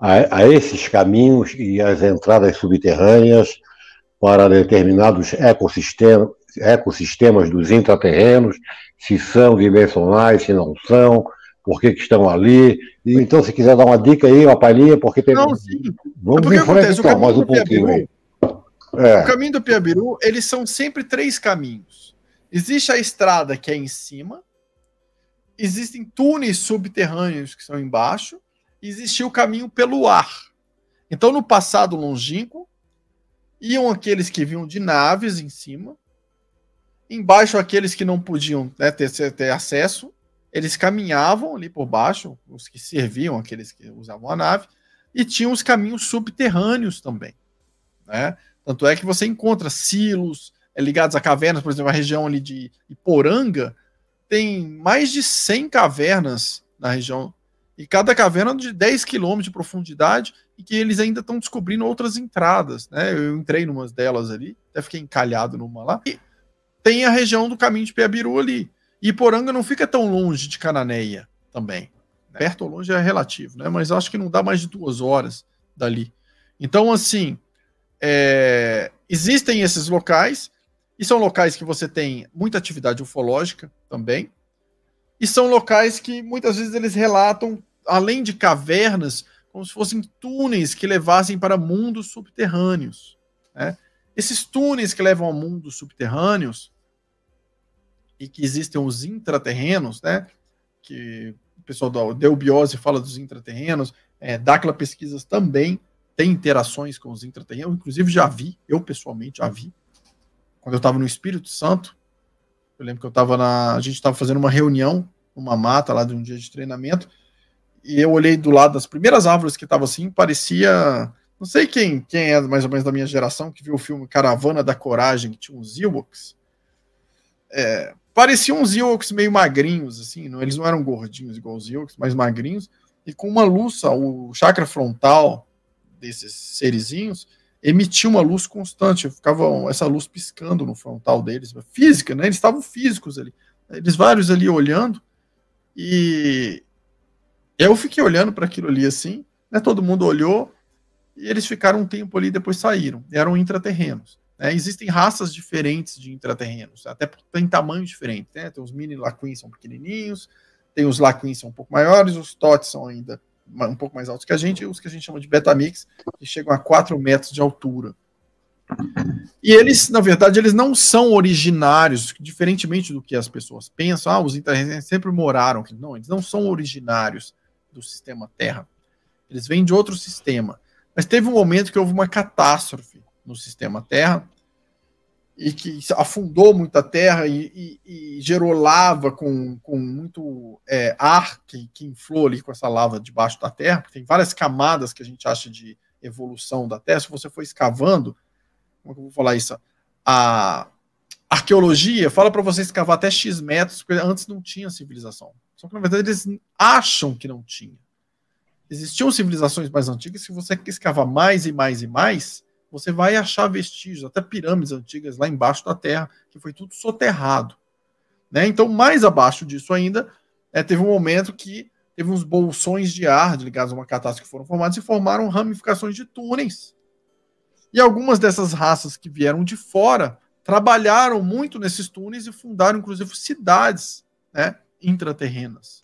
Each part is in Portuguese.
a, a esses caminhos e as entradas subterrâneas para determinados ecossistemas, ecossistemas dos intraterrenos, se são dimensionais, se não são, por que, que estão ali. então, se quiser dar uma dica aí, uma palhinha, porque tem. Não, sim. Vamos é porque então, mais um pouquinho aí. É. O caminho do Piabiru, eles são sempre três caminhos. Existe a estrada que é em cima, existem túneis subterrâneos que são embaixo, existia o caminho pelo ar. Então, no passado longínquo, iam aqueles que vinham de naves em cima, embaixo aqueles que não podiam né, ter, ter acesso, eles caminhavam ali por baixo, os que serviam, aqueles que usavam a nave, e tinham os caminhos subterrâneos também. Né? Tanto é que você encontra silos é, ligados a cavernas, por exemplo, a região ali de Iporanga tem mais de 100 cavernas na região e cada caverna de 10 quilômetros de profundidade e que eles ainda estão descobrindo outras entradas, né? Eu entrei numa delas ali, até fiquei encalhado numa lá. E tem a região do caminho de Piabiru ali. E Poranga não fica tão longe de Cananeia também. Né? Perto ou longe é relativo, né? Mas acho que não dá mais de duas horas dali. Então, assim, é... existem esses locais, e são locais que você tem muita atividade ufológica também, e são locais que muitas vezes eles relatam além de cavernas, como se fossem túneis que levassem para mundos subterrâneos. Né? Esses túneis que levam a mundos subterrâneos e que existem os intraterrenos, né? que o pessoal da Deubiose fala dos intraterrenos, é, Dacla Pesquisas também tem interações com os intraterrenos, inclusive já vi, eu pessoalmente já vi, quando eu estava no Espírito Santo, eu lembro que eu estava na. A gente estava fazendo uma reunião, uma mata lá de um dia de treinamento, e eu olhei do lado das primeiras árvores que estavam assim, parecia. Não sei quem, quem é mais ou menos da minha geração que viu o filme Caravana da Coragem, que tinha uns Ewoks. É, pareciam uns Ewoks meio magrinhos, assim, não, eles não eram gordinhos igual os Ewoks, mas magrinhos, e com uma luz, o chakra frontal desses serizinhos emitia uma luz constante, ficava essa luz piscando no frontal deles, física, né? Eles estavam físicos ali, eles vários ali olhando, e eu fiquei olhando para aquilo ali assim, né? Todo mundo olhou e eles ficaram um tempo ali e depois saíram. Eram intraterrenos. Né? Existem raças diferentes de intraterrenos, até tem tamanhos diferentes. Né? Tem os mini laquins são pequenininhos, tem os laquins são um pouco maiores, os tots são ainda um pouco mais altos que a gente, e os que a gente chama de betamix, que chegam a 4 metros de altura. E eles, na verdade, eles não são originários, diferentemente do que as pessoas pensam. Ah, os intraterrenos sempre moraram aqui. Não, eles não são originários do sistema Terra, eles vêm de outro sistema. Mas teve um momento que houve uma catástrofe no sistema Terra e que afundou muita terra e, e, e gerou lava com, com muito é, ar que, que inflou ali com essa lava debaixo da terra, porque tem várias camadas que a gente acha de evolução da terra. Se você for escavando, como é eu vou falar isso? A, arqueologia fala para você escavar até X metros, porque antes não tinha civilização. Só que, na verdade, eles acham que não tinha. Existiam civilizações mais antigas, se você escavar mais e mais e mais, você vai achar vestígios, até pirâmides antigas lá embaixo da terra, que foi tudo soterrado. Né? Então, mais abaixo disso ainda, é, teve um momento que teve uns bolsões de ar ligados a uma catástrofe que foram formados e formaram ramificações de túneis. E algumas dessas raças que vieram de fora trabalharam muito nesses túneis e fundaram, inclusive, cidades né, intraterrenas.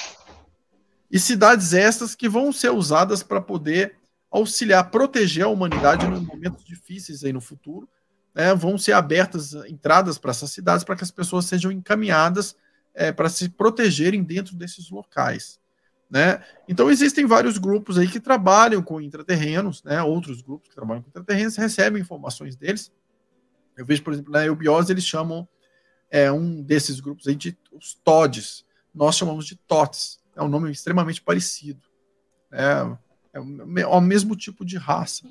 E cidades estas que vão ser usadas para poder auxiliar, proteger a humanidade nos momentos difíceis aí no futuro. Né, vão ser abertas entradas para essas cidades para que as pessoas sejam encaminhadas é, para se protegerem dentro desses locais. Né? Então existem vários grupos aí que trabalham com intraterrenos, né? outros grupos que trabalham com intraterrenos recebem informações deles eu vejo, por exemplo, na eubiose eles chamam é, um desses grupos aí de os TODs. Nós chamamos de TOTs. É um nome extremamente parecido. Né? É, é o mesmo tipo de raça.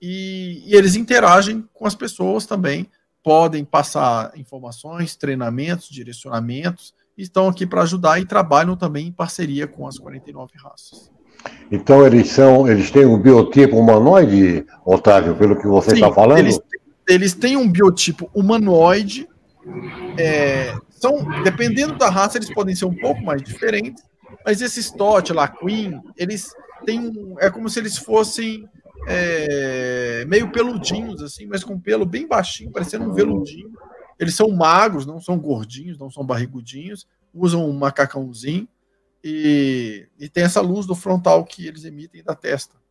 E, e, eles interagem com as pessoas também, podem passar informações, treinamentos, direcionamentos, estão aqui para ajudar e trabalham também em parceria com as 49 raças. Então eles são, eles têm um biotipo humanoide, Otávio, pelo que você está falando? Eles têm eles têm um biotipo humanoide. É, são, dependendo da raça, eles podem ser um pouco mais diferentes. Mas esses Tot, lá, Queen, eles têm um. É como se eles fossem é, meio peludinhos, assim, mas com pelo bem baixinho, parecendo um veludinho. Eles são magros, não são gordinhos, não são barrigudinhos, usam um macacãozinho e, e tem essa luz do frontal que eles emitem da testa.